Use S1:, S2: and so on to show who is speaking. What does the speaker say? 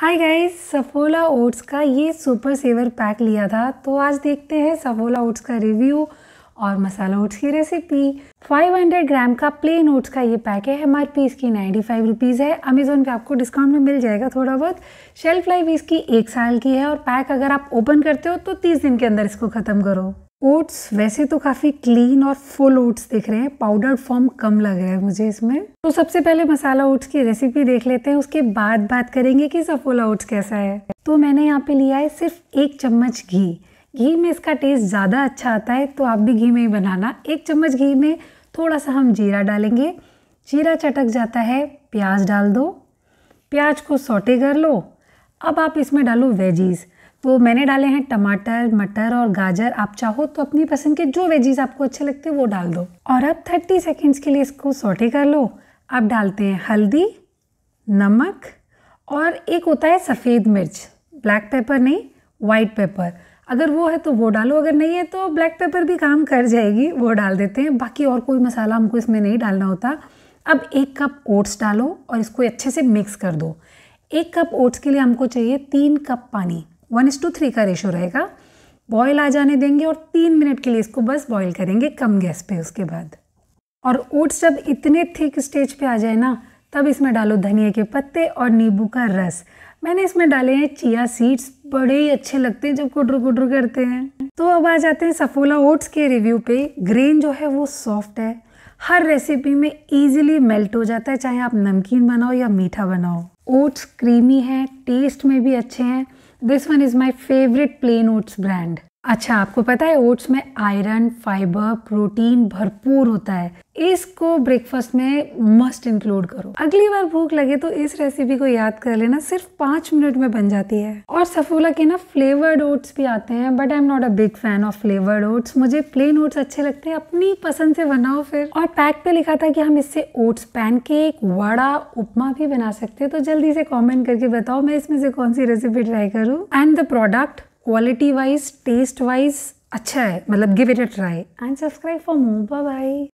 S1: hi guys Saffola oats का ये super saver pack लिया था तो आज देखते हैं सफोला ओट्स का रिव्यू और मसाला ओट्स की रेसिपी 500 ग्राम का प्लेन ओट्स का ये पैक है एम आर पी इसकी नाइन्टी फाइव रुपीज़ है अमेज़ोन पे आपको डिस्काउंट में मिल जाएगा थोड़ा बहुत शेल्फ लाइफ इसकी एक साल की है और पैक अगर आप ओपन करते हो तो तीस दिन के अंदर इसको ख़त्म करो ओट्स वैसे तो काफ़ी क्लीन और फुल ओट्स दिख रहे हैं पाउडर फॉर्म कम लग रहा है मुझे इसमें तो सबसे पहले मसाला ओट्स की रेसिपी देख लेते हैं उसके बाद बात करेंगे कि सफोला ओट्स कैसा है तो मैंने यहाँ पे लिया है सिर्फ एक चम्मच घी घी में इसका टेस्ट ज़्यादा अच्छा आता है तो आप भी घी में ही बनाना एक चम्मच घी में थोड़ा सा हम जीरा डालेंगे जीरा चटक जाता है प्याज डाल दो प्याज को सोटे कर लो अब आप इसमें डालो वेजीज़ तो मैंने डाले हैं टमाटर मटर और गाजर आप चाहो तो अपनी पसंद के जो वेजीज आपको अच्छे लगते हैं वो डाल दो और अब 30 सेकेंड्स के लिए इसको सोटे कर लो अब डालते हैं हल्दी नमक और एक होता है सफ़ेद मिर्च ब्लैक पेपर नहीं वाइट पेपर अगर वो है तो वो डालो अगर नहीं है तो ब्लैक पेपर भी काम कर जाएगी वो डाल देते हैं बाकी और कोई मसाला हमको इसमें नहीं डालना होता अब एक कप ओट्स डालो और इसको अच्छे से मिक्स कर दो एक कप ओट्स के लिए हमको चाहिए तीन कप पानी वन इज टू थ्री का रेशो रहेगा बॉयल आ जाने देंगे और तीन मिनट के लिए इसको बस बॉयल करेंगे कम गैस पे उसके बाद और ओट्स जब इतने थिक स्टेज पे आ जाए ना तब इसमें डालो धनिया के पत्ते और नींबू का रस मैंने इसमें डाले हैं चिया सीड्स बड़े ही अच्छे लगते हैं जब कुडरू कुडरू करते हैं तो अब आ जाते हैं सफोला ओट्स के रिव्यू पे ग्रेन जो है वो सॉफ्ट है हर रेसिपी में इजीली मेल्ट हो जाता है चाहे आप नमकीन बनाओ या मीठा बनाओ ओट्स क्रीमी हैं टेस्ट में भी अच्छे हैं this one is my favourite plain oats brand अच्छा आपको पता है ओट्स में आयरन फाइबर प्रोटीन भरपूर होता है इसको ब्रेकफास्ट में मस्ट इंक्लूड करो अगली बार भूख लगे तो इस रेसिपी को याद कर लेना सिर्फ पाँच मिनट में बन जाती है और सफोला के ना फ्लेवर्ड ओट्स भी आते हैं but I am not a big fan of flavoured oats मुझे प्लेन ओट्स अच्छे लगते हैं अपनी पसंद से बनाओ फिर और पैक पे लिखा था कि हम इससे ओट्स पैनकेक वड़ा उपमा भी बना सकते हैं तो जल्दी से कॉमेंट करके बताओ मैं इसमें से कौन सी रेसिपी ट्राई करूँ and the product quality wise taste wise अच्छा है मतलब give it a try and subscribe for मोबा भाई